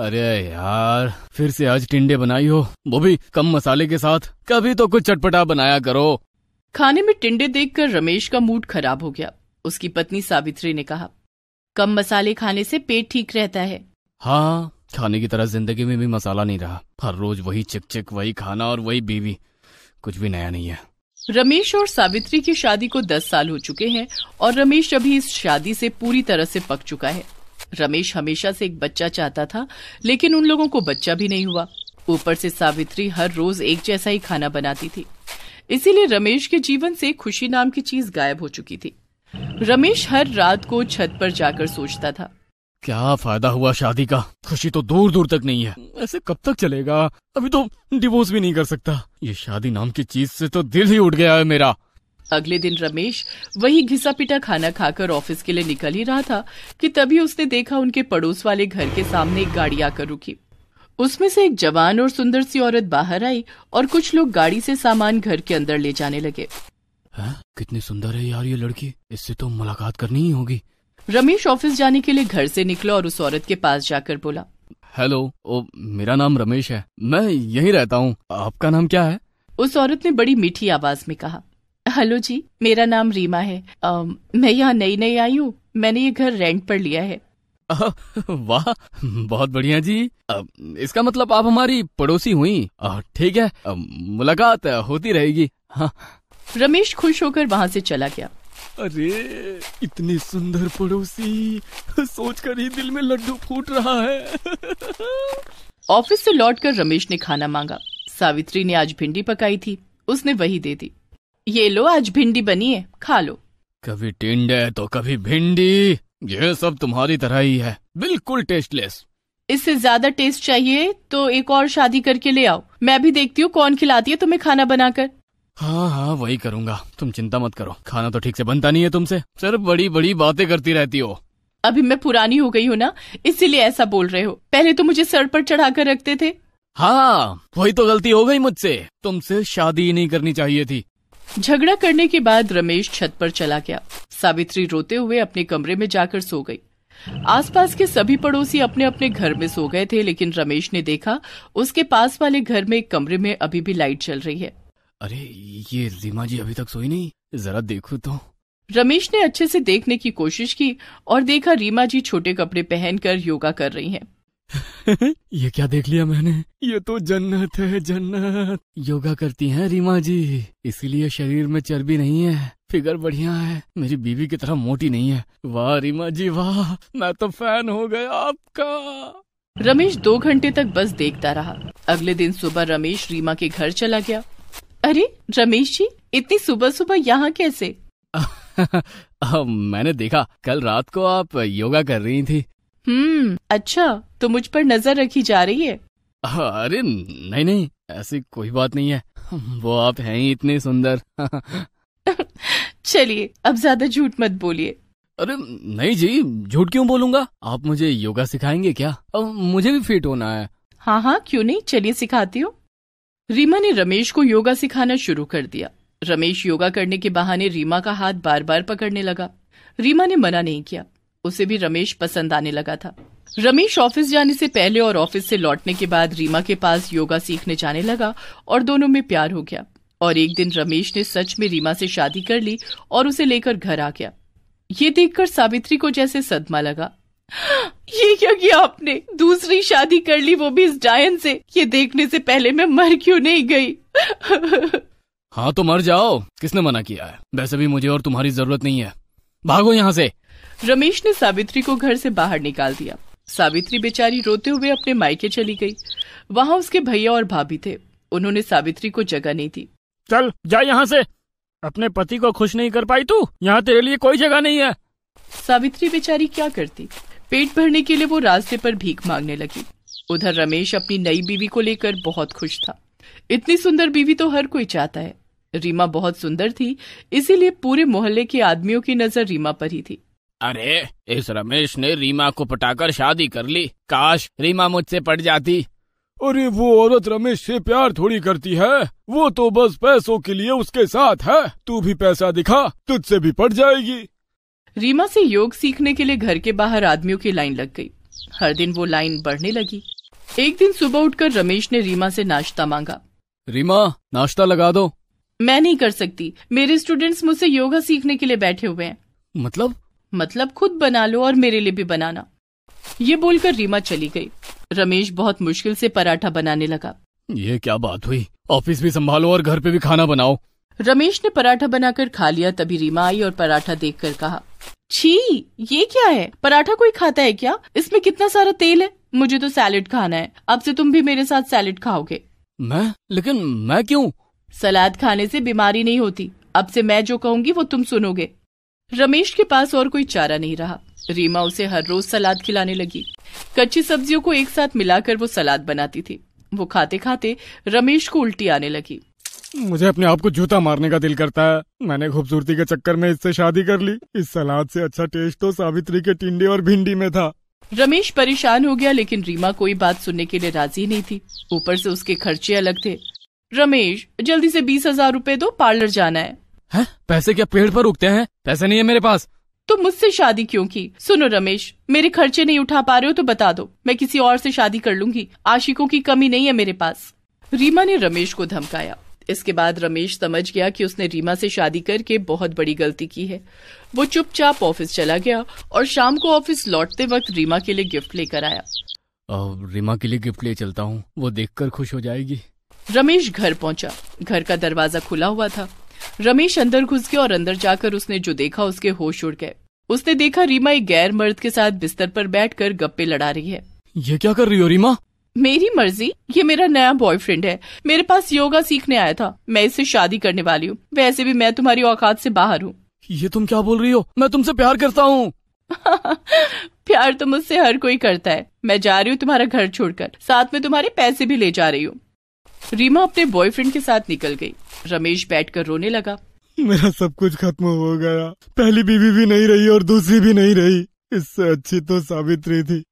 अरे यार फिर से आज टिंडे बनाई हो वो भी कम मसाले के साथ कभी तो कुछ चटपटा बनाया करो खाने में टिंडे देखकर रमेश का मूड खराब हो गया उसकी पत्नी सावित्री ने कहा कम मसाले खाने से पेट ठीक रहता है हाँ खाने की तरह जिंदगी में भी मसाला नहीं रहा हर रोज वही चिक चिक वही खाना और वही बीवी कुछ भी नया नहीं है रमेश और सावित्री की शादी को दस साल हो चुके हैं और रमेश अभी इस शादी से पूरी तरह से पक चुका है रमेश हमेशा से एक बच्चा चाहता था लेकिन उन लोगों को बच्चा भी नहीं हुआ ऊपर से सावित्री हर रोज एक जैसा ही खाना बनाती थी इसीलिए रमेश के जीवन से खुशी नाम की चीज गायब हो चुकी थी रमेश हर रात को छत पर जाकर सोचता था क्या फायदा हुआ शादी का खुशी तो दूर दूर तक नहीं है ऐसे कब तक चलेगा अभी तो डिवोर्स भी नहीं कर सकता ये शादी नाम की चीज से तो दिल ही उठ गया है मेरा अगले दिन रमेश वही घिसा पिटा खाना खाकर ऑफिस के लिए निकल ही रहा था कि तभी उसने देखा उनके पड़ोस वाले घर के सामने एक गाड़ी आकर रुकी उसमें से एक जवान और सुंदर सी औरत बाहर आई और कुछ लोग गाड़ी से सामान घर के अंदर ले जाने लगे है? हाँ? कितनी सुंदर है यार ये लड़की इससे तो मुलाकात करनी ही होगी रमेश ऑफिस जाने के लिए घर से निकला और उस औरत के पास जाकर बोला हेलो ओ मेरा नाम रमेश है मैं यही रहता हूँ आपका नाम क्या है उस औरत ने बड़ी मीठी आवाज में कहा हेलो जी मेरा नाम रीमा है आ, मैं यहाँ नई नई आई हूँ मैंने ये घर रेंट पर लिया है वाह बहुत बढ़िया जी इसका मतलब आप हमारी पड़ोसी हुई ठीक है मुलाकात होती रहेगी हाँ। रमेश खुश होकर वहाँ से चला गया अरे इतनी सुंदर पड़ोसी सोचकर ही दिल में लड्डू फूट रहा है ऑफिस से लौटकर रमेश ने खाना मांगा सावित्री ने आज भिंडी पकाई थी उसने वही दे दी ये लो आज भिंडी बनी है खा लो कभी टिंडे तो कभी भिंडी ये सब तुम्हारी तरह ही है बिल्कुल टेस्टलेस इससे ज्यादा टेस्ट चाहिए तो एक और शादी करके ले आओ मैं भी देखती हूँ कौन खिलाती है तुम्हें खाना बनाकर हाँ हाँ वही करूँगा तुम चिंता मत करो खाना तो ठीक से बनता नहीं है तुमसे सर बड़ी बड़ी बातें करती रहती हो अभी मैं पुरानी हो गई हूँ ना इसीलिए ऐसा बोल रहे हो पहले तो मुझे सर पर चढ़ा कर रखते थे हाँ वही तो गलती हो गई मुझसे तुमसे शादी ही नहीं करनी चाहिए थी झगड़ा करने के बाद रमेश छत पर चला गया सावित्री रोते हुए अपने कमरे में जाकर सो गई आसपास के सभी पड़ोसी अपने अपने घर में सो गए थे लेकिन रमेश ने देखा उसके पास वाले घर में एक कमरे में अभी भी लाइट चल रही है अरे ये रीमा जी अभी तक सोई नहीं जरा देखो तो रमेश ने अच्छे से देखने की कोशिश की और देखा रीमा जी छोटे कपड़े पहनकर योगा कर रही हैं। ये क्या देख लिया मैंने ये तो जन्नत है जन्नत योगा करती हैं रीमा जी इसीलिए शरीर में चर्बी नहीं है फिगर बढ़िया है मेरी बीवी की तरह मोटी नहीं है वाह रीमा जी वाह मैं तो फैन हो गया आपका रमेश दो घंटे तक बस देखता रहा अगले दिन सुबह रमेश रीमा के घर चला गया अरे रमेश जी इतनी सुबह सुबह यहाँ कैसे मैंने देखा कल रात को आप योगा कर रही थी हम्म अच्छा तो मुझ पर नजर रखी जा रही है अरे नहीं नहीं ऐसी कोई बात नहीं है वो आप हैं ही इतने सुंदर चलिए अब ज्यादा झूठ मत बोलिए अरे नहीं जी झूठ क्यों बोलूंगा आप मुझे योगा सिखाएंगे क्या अब मुझे भी फिट होना है हाँ हाँ क्यों नहीं चलिए सिखाती हूँ रीमा ने रमेश को योगा सिखाना शुरू कर दिया रमेश योगा करने के बहाने रीमा का हाथ बार बार पकड़ने लगा रीमा ने मना नहीं किया उसे भी रमेश पसंद आने लगा था रमेश ऑफिस जाने से पहले और ऑफिस से लौटने के बाद रीमा के पास योगा सीखने जाने लगा और दोनों में प्यार हो गया और एक दिन रमेश ने सच में रीमा से शादी कर ली और उसे लेकर घर आ गया ये देखकर सावित्री को जैसे सदमा लगा ये क्या किया आपने दूसरी शादी कर ली वो भी इस डायन से ये देखने से पहले मैं मर क्यों नहीं गई हाँ तो मर जाओ किसने मना किया है वैसे भी मुझे और तुम्हारी जरूरत नहीं है भागो यहाँ से रमेश ने सावित्री को घर से बाहर निकाल दिया सावित्री बेचारी रोते हुए अपने मायके चली गई वहां उसके भैया और भाभी थे उन्होंने सावित्री को जगह नहीं दी चल जा यहाँ से अपने पति को खुश नहीं कर पाई तू यहाँ तेरे लिए कोई जगह नहीं है सावित्री बेचारी क्या करती पेट भरने के लिए वो रास्ते पर भीख मांगने लगी उधर रमेश अपनी नई बीवी को लेकर बहुत खुश था इतनी सुंदर बीवी तो हर कोई चाहता है रीमा बहुत सुंदर थी इसीलिए पूरे मोहल्ले के आदमियों की नजर रीमा पर ही थी अरे इस रमेश ने रीमा को पटाकर शादी कर ली काश रीमा मुझसे पट जाती अरे वो औरत रमेश से प्यार थोड़ी करती है वो तो बस पैसों के लिए उसके साथ है तू भी पैसा दिखा तुझसे भी पट जाएगी रीमा से योग सीखने के लिए घर के बाहर आदमियों की लाइन लग गई हर दिन वो लाइन बढ़ने लगी एक दिन सुबह उठकर रमेश ने रीमा से नाश्ता मांगा रीमा नाश्ता लगा दो मैं नहीं कर सकती मेरे स्टूडेंट्स मुझसे योगा सीखने के लिए बैठे हुए हैं मतलब मतलब खुद बना लो और मेरे लिए भी बनाना ये बोलकर रीमा चली गई रमेश बहुत मुश्किल से पराठा बनाने लगा ये क्या बात हुई ऑफिस भी संभालो और घर पे भी खाना बनाओ रमेश ने पराठा बनाकर खा लिया तभी रीमा आई और पराठा देखकर कहा छी ये क्या है पराठा कोई खाता है क्या इसमें कितना सारा तेल है मुझे तो सैलेड खाना है अब से तुम भी मेरे साथ सैलेड खाओगे मैं लेकिन मैं क्यों सलाद खाने से बीमारी नहीं होती अब से मैं जो कहूँगी वो तुम सुनोगे रमेश के पास और कोई चारा नहीं रहा रीमा उसे हर रोज सलाद खिलाने लगी कच्ची सब्जियों को एक साथ मिलाकर वो सलाद बनाती थी वो खाते खाते रमेश को उल्टी आने लगी मुझे अपने आप को जूता मारने का दिल करता है मैंने खूबसूरती के चक्कर में इससे शादी कर ली इस सलाद से अच्छा टेस्ट तो सावित्री के टिंडे और भिंडी में था रमेश परेशान हो गया लेकिन रीमा कोई बात सुनने के लिए राजी नहीं थी ऊपर से उसके खर्चे अलग थे रमेश जल्दी से बीस हजार रूपए दो पार्लर जाना है है पैसे क्या पेड़ पर उगते हैं पैसे नहीं है मेरे पास तो मुझसे शादी क्यों की सुनो रमेश मेरे खर्चे नहीं उठा पा रहे हो तो बता दो मैं किसी और से शादी कर लूंगी आशिकों की कमी नहीं है मेरे पास रीमा ने रमेश को धमकाया इसके बाद रमेश समझ गया कि उसने रीमा से शादी करके बहुत बड़ी गलती की है वो चुपचाप ऑफिस चला गया और शाम को ऑफिस लौटते वक्त रीमा के लिए गिफ्ट लेकर आया रीमा के लिए गिफ्ट ले चलता हूँ वो देख खुश हो जाएगी रमेश घर पहुंचा घर का दरवाजा खुला हुआ था रमेश अंदर घुस गया और अंदर जाकर उसने जो देखा उसके होश उड़ गए उसने देखा रीमा एक गैर मर्द के साथ बिस्तर पर बैठकर गप्पे लड़ा रही है ये क्या कर रही हो रीमा मेरी मर्जी ये मेरा नया बॉयफ्रेंड है मेरे पास योगा सीखने आया था मैं इससे शादी करने वाली हूँ वैसे भी मैं तुम्हारी औकात से बाहर हूँ ये तुम क्या बोल रही हो मैं तुमसे प्यार करता हूँ प्यार तो मुझसे हर कोई करता है मैं जा रही हूँ तुम्हारा घर छोड़कर साथ में तुम्हारे पैसे भी ले जा रही हूँ रीमा अपने बॉयफ्रेंड के साथ निकल गई रमेश बैठकर रोने लगा मेरा सब कुछ खत्म हो गया पहली बीवी भी नहीं रही और दूसरी भी नहीं रही इससे अच्छी तो सावित्री थी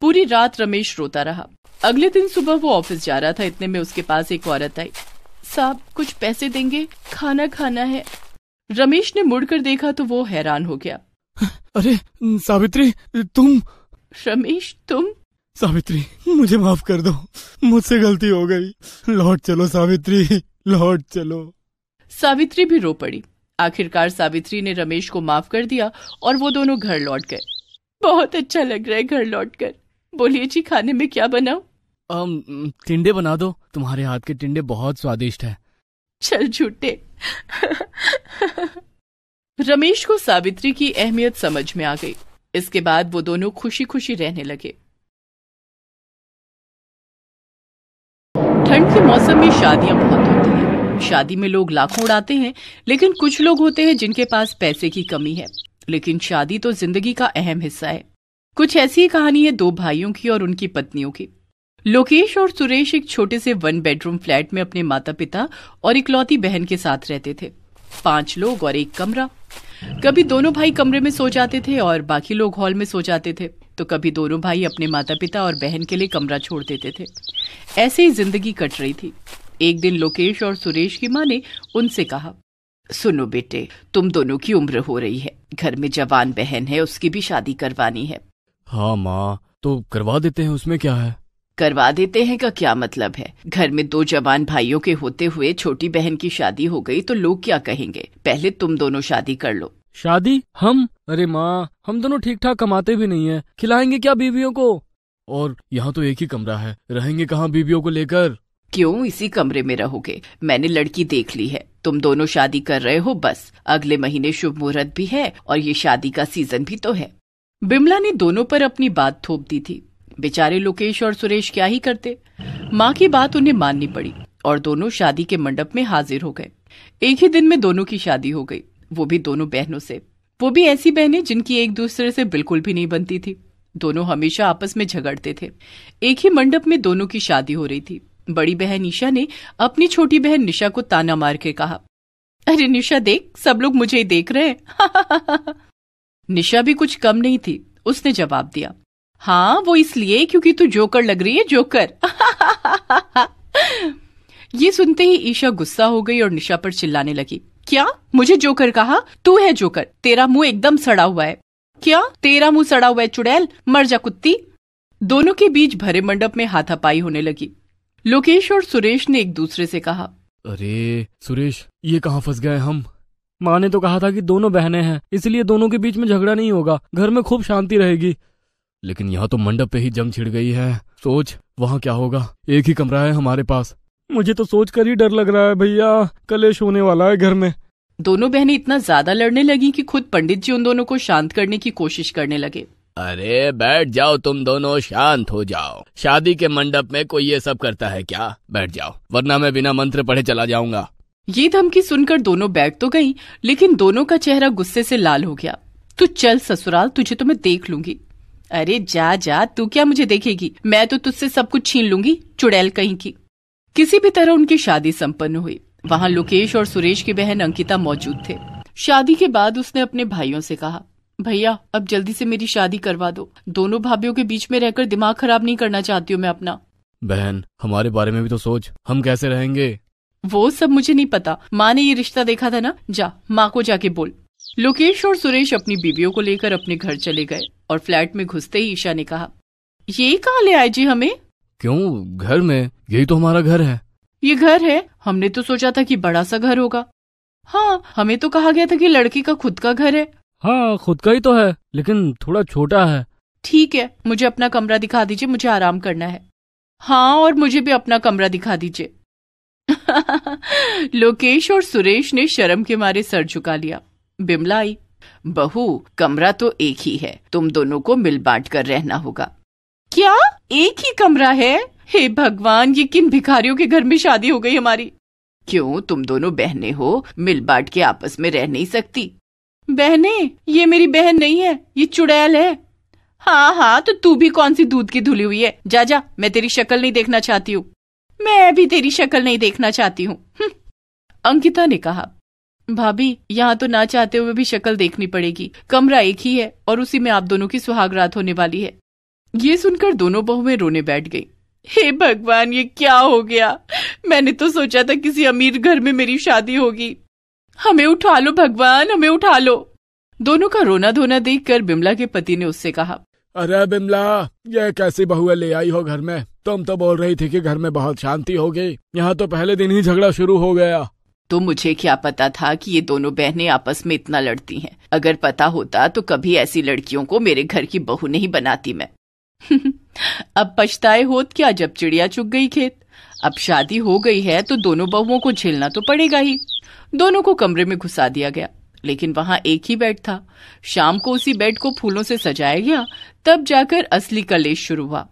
पूरी रात रमेश रोता रहा अगले दिन सुबह वो ऑफिस जा रहा था इतने में उसके पास एक औरत आई साहब कुछ पैसे देंगे खाना खाना है रमेश ने मुड़कर देखा तो वो हैरान हो गया अरे सावित्री तुम रमेश तुम सावित्री मुझे माफ कर दो मुझसे गलती हो गई लौट चलो सावित्री लौट चलो सावित्री भी रो पड़ी आखिरकार सावित्री ने रमेश को माफ कर दिया और वो दोनों घर लौट गए बहुत अच्छा लग रहा है घर लौट कर बोलिए जी खाने में क्या बनाऊ टिंडे बना दो तुम्हारे हाथ के टिंडे बहुत स्वादिष्ट है चल झूठे रमेश को सावित्री की अहमियत समझ में आ गई इसके बाद वो दोनों खुशी खुशी रहने लगे ठंड के मौसम में शादियां बहुत होती हैं शादी में लोग लाखों उड़ाते हैं लेकिन कुछ लोग होते हैं जिनके पास पैसे की कमी है लेकिन शादी तो जिंदगी का अहम हिस्सा है कुछ ऐसी ही कहानी है दो भाइयों की और उनकी पत्नियों की लोकेश और सुरेश एक छोटे से वन बेडरूम फ्लैट में अपने माता पिता और इकलौती बहन के साथ रहते थे पांच लोग और एक कमरा कभी दोनों भाई कमरे में सो जाते थे और बाकी लोग हॉल में सो जाते थे तो कभी दोनों भाई अपने माता पिता और बहन के लिए कमरा छोड़ देते थे ऐसे ही जिंदगी कट रही थी एक दिन लोकेश और सुरेश की माँ ने उनसे कहा सुनो बेटे तुम दोनों की उम्र हो रही है घर में जवान बहन है उसकी भी शादी करवानी है हाँ माँ तो करवा देते हैं उसमें क्या है करवा देते हैं का क्या मतलब है घर में दो जवान भाइयों के होते हुए छोटी बहन की शादी हो गई तो लोग क्या कहेंगे पहले तुम दोनों शादी कर लो शादी हम अरे माँ हम दोनों ठीक ठाक कमाते भी नहीं है खिलाएंगे क्या बीवियों को और यहाँ तो एक ही कमरा है रहेंगे कहाँ बीबियों को लेकर क्यों इसी कमरे में रहोगे मैंने लड़की देख ली है तुम दोनों शादी कर रहे हो बस अगले महीने शुभ मुहूर्त भी है और ये शादी का सीजन भी तो है बिमला ने दोनों पर अपनी बात थोप दी थी बेचारे लोकेश और सुरेश क्या ही करते माँ की बात उन्हें माननी पड़ी और दोनों शादी के मंडप में हाजिर हो गए एक ही दिन में दोनों की शादी हो गई वो भी दोनों बहनों से वो भी ऐसी बहनें जिनकी एक दूसरे से बिल्कुल भी नहीं बनती थी दोनों हमेशा आपस में झगड़ते थे एक ही मंडप में दोनों की शादी हो रही थी बड़ी बहन ईशा ने अपनी छोटी बहन निशा को ताना मार के कहा अरे निशा देख सब लोग मुझे ही देख रहे हैं निशा भी कुछ कम नहीं थी उसने जवाब दिया हाँ वो इसलिए क्योंकि तू जोकर लग रही है जोकर ये सुनते ही ईशा गुस्सा हो गई और निशा पर चिल्लाने लगी क्या मुझे जोकर कहा तू है जोकर तेरा मुंह एकदम सड़ा हुआ है क्या तेरा मुंह सड़ा हुआ चुड़ैल मर जा कुत्ती दोनों के बीच भरे मंडप में हाथापाई होने लगी लोकेश और सुरेश ने एक दूसरे से कहा अरे सुरेश ये कहाँ फंस गए हम माँ ने तो कहा था कि दोनों बहनें हैं इसलिए दोनों के बीच में झगड़ा नहीं होगा घर में खूब शांति रहेगी लेकिन यहाँ तो मंडप पे ही जम छिड़ गई है सोच वहाँ क्या होगा एक ही कमरा है हमारे पास मुझे तो सोच कर ही डर लग रहा है भैया कलेश होने वाला है घर में दोनों बहनें इतना ज्यादा लड़ने लगी कि खुद पंडित जी उन दोनों को शांत करने की कोशिश करने लगे अरे बैठ जाओ तुम दोनों शांत हो जाओ शादी के मंडप में कोई ये सब करता है क्या बैठ जाओ वरना मैं बिना मंत्र पढ़े चला जाऊंगा ये धमकी सुनकर दोनों बैठ तो गयी लेकिन दोनों का चेहरा गुस्से से लाल हो गया तू चल ससुराल तुझे तो मैं देख लूंगी अरे जा जा तू क्या मुझे देखेगी मैं तो तुझसे सब कुछ छीन लूंगी चुड़ैल कहीं की किसी भी तरह उनकी शादी संपन्न हुई वहाँ लोकेश और सुरेश की बहन अंकिता मौजूद थे शादी के बाद उसने अपने भाइयों से कहा भैया अब जल्दी से मेरी शादी करवा दो दोनों भाभी के बीच में रहकर दिमाग खराब नहीं करना चाहती हूँ मैं अपना बहन हमारे बारे में भी तो सोच हम कैसे रहेंगे वो सब मुझे नहीं पता माँ ने ये रिश्ता देखा था ना जा माँ को जाके बोल लोकेश और सुरेश अपनी बीवियों को लेकर अपने घर चले गए और फ्लैट में घुसते ही ईशा ने कहा ये कहाँ ले आए जी हमें क्यों घर में यही तो हमारा घर है ये घर है हमने तो सोचा था कि बड़ा सा घर होगा हाँ हमें तो कहा गया था कि लड़की का खुद का घर है हाँ खुद का ही तो है लेकिन थोड़ा छोटा है ठीक है मुझे अपना कमरा दिखा दीजिए मुझे आराम करना है हाँ और मुझे भी अपना कमरा दिखा दीजिए लोकेश और सुरेश ने शर्म के मारे सर झुका लिया बिमला आई बहू कमरा तो एक ही है तुम दोनों को मिल बांट कर रहना होगा क्या एक ही कमरा है हे भगवान ये किन भिखारियों के घर में शादी हो गई हमारी क्यों तुम दोनों बहने हो मिल बांट के आपस में रह नहीं सकती बहने ये मेरी बहन नहीं है ये चुड़ैल है हाँ हाँ तो तू भी कौन सी दूध की धुली हुई है जा जा मैं तेरी शक्ल नहीं देखना चाहती हूँ मैं भी तेरी शक्ल नहीं देखना चाहती हूँ हम्म। अंकिता ने कहा भाभी यहाँ तो ना चाहते हुए भी शक्ल देखनी पड़ेगी कमरा एक ही है और उसी में आप दोनों की सुहाग रात होने वाली है ये सुनकर दोनों बहुएं रोने बैठ गई हे भगवान ये क्या हो गया मैंने तो सोचा था किसी अमीर घर में मेरी शादी होगी हमें उठा लो भगवान हमें उठा लो दोनों का रोना धोना देख कर बिमला के पति ने उससे कहा अरे बिमला ये कैसी बहुए ले आई हो घर में तुम तो बोल रही थी कि घर में बहुत शांति होगी यहाँ तो पहले दिन ही झगड़ा शुरू हो गया तो मुझे क्या पता था कि ये दोनों बहनें आपस में इतना लड़ती हैं अगर पता होता तो कभी ऐसी लड़कियों को मेरे घर की बहू नहीं बनाती मैं अब पछताए होत क्या जब चिड़िया चुग गई खेत अब शादी हो गई है तो दोनों बहुओं को झेलना तो पड़ेगा ही दोनों को कमरे में घुसा दिया गया लेकिन वहां एक ही बेड था शाम को उसी बेड को फूलों से सजाया गया तब जाकर असली कलेश शुरू हुआ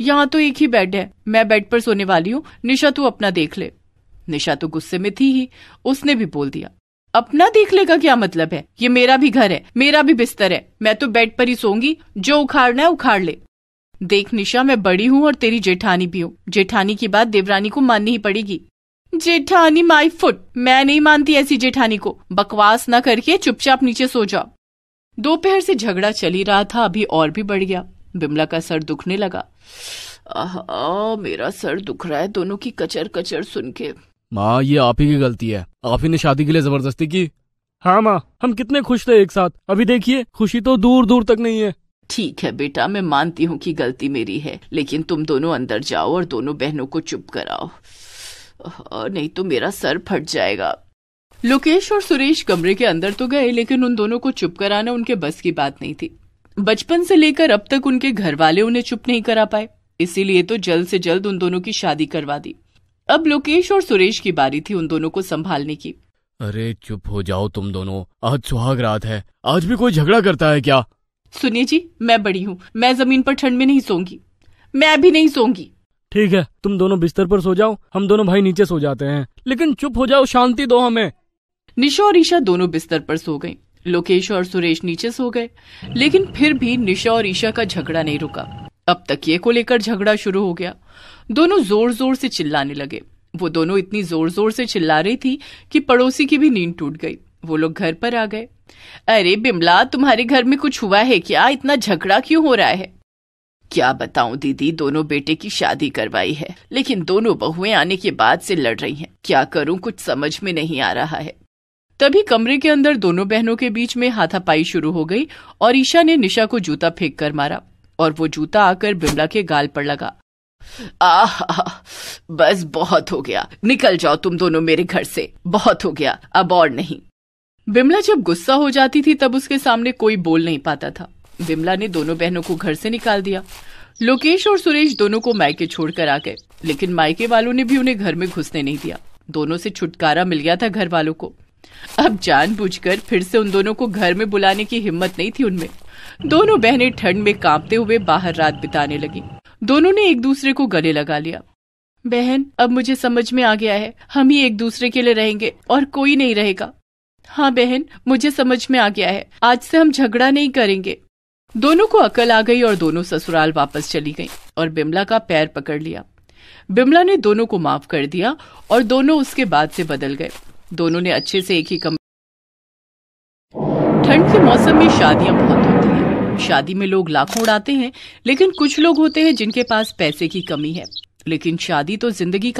यहाँ तो एक ही बेड है मैं बेड पर सोने वाली हूँ निशा तू अपना देख ले निशा तो गुस्से में थी ही उसने भी बोल दिया अपना देख लेगा का क्या मतलब है ये मेरा भी घर है मेरा भी बिस्तर है मैं तो बेड पर ही सोंगी जो उखाड़ना है उखाड़ ले देख निशा मैं बड़ी हूँ और तेरी जेठानी भी हूँ जेठानी की बात देवरानी को माननी ही पड़ेगी जेठानी माई फुट मैं नहीं मानती ऐसी जेठानी को बकवास न करके चुपचाप नीचे सो जाओ दोपहर से झगड़ा चल ही रहा था अभी और भी बढ़ गया बिमला का सर दुखने लगा आहा, मेरा सर दुख रहा है दोनों की कचर कचर सुन के माँ ये आप ही की गलती है आप ही ने शादी के लिए जबरदस्ती की हाँ माँ हम कितने खुश थे एक साथ अभी देखिए खुशी तो दूर दूर तक नहीं है ठीक है बेटा मैं मानती हूँ कि गलती मेरी है लेकिन तुम दोनों अंदर जाओ और दोनों बहनों को चुप कराओ नहीं तो मेरा सर फट जाएगा लोकेश और सुरेश कमरे के अंदर तो गए लेकिन उन दोनों को चुप कराना उनके बस की बात नहीं थी बचपन से लेकर अब तक उनके घर वाले उन्हें चुप नहीं करा पाए इसीलिए तो जल्द से जल्द उन दोनों की शादी करवा दी अब लोकेश और सुरेश की बारी थी उन दोनों को संभालने की अरे चुप हो जाओ तुम दोनों आज सुहाग रात है आज भी कोई झगड़ा करता है क्या सुनिए जी मैं बड़ी हूँ मैं जमीन पर ठंड में नहीं सोंगी मैं भी नहीं सोंगी ठीक है तुम दोनों बिस्तर पर सो जाओ हम दोनों भाई नीचे सो जाते हैं लेकिन चुप हो जाओ शांति दो हमें निशा और ईशा दोनों बिस्तर पर सो गयी लोकेश और सुरेश नीचे सो गए लेकिन फिर भी निशा और ईशा का झगड़ा नहीं रुका अब तक ये को लेकर झगड़ा शुरू हो गया दोनों जोर जोर से चिल्लाने लगे वो दोनों इतनी जोर जोर से चिल्ला रही थी कि पड़ोसी की भी नींद टूट गई वो लोग घर पर आ गए अरे बिमला तुम्हारे घर में कुछ हुआ है क्या इतना झगड़ा क्यों हो रहा है क्या बताऊं दीदी दोनों बेटे की शादी करवाई है लेकिन दोनों बहुएं आने के बाद से लड़ रही हैं क्या करूं कुछ समझ में नहीं आ रहा है तभी कमरे के अंदर दोनों बहनों के बीच में हाथापाई शुरू हो गई और ईशा ने निशा को जूता फेंक कर मारा और वो जूता आकर बिमला के गाल पर लगा आह बस बहुत हो गया निकल जाओ तुम दोनों मेरे घर से बहुत हो गया अब और नहीं विमला जब गुस्सा हो जाती थी तब उसके सामने कोई बोल नहीं पाता था विमला ने दोनों बहनों को घर से निकाल दिया लोकेश और सुरेश दोनों को मायके छोड़कर आ गए लेकिन मायके वालों ने भी उन्हें घर में घुसने नहीं दिया दोनों से छुटकारा मिल गया था घर वालों को अब जानबूझकर फिर से उन दोनों को घर में बुलाने की हिम्मत नहीं थी उनमें दोनों बहनें ठंड में कांपते हुए बाहर रात बिताने लगी दोनों ने एक दूसरे को गले लगा लिया बहन अब मुझे समझ में आ गया है हम ही एक दूसरे के लिए रहेंगे और कोई नहीं रहेगा हाँ बहन मुझे समझ में आ गया है आज से हम झगड़ा नहीं करेंगे दोनों को अकल आ गई और दोनों ससुराल वापस चली गई और बिमला का पैर पकड़ लिया बिमला ने दोनों को माफ कर दिया और दोनों उसके बाद से बदल गए दोनों ने अच्छे से एक ही कमरे ठंड के मौसम में शादियां बहुत होती हैं शादी में लोग लाखों उड़ाते हैं लेकिन कुछ लोग होते हैं जिनके पास पैसे की कमी है लेकिन शादी तो जिंदगी का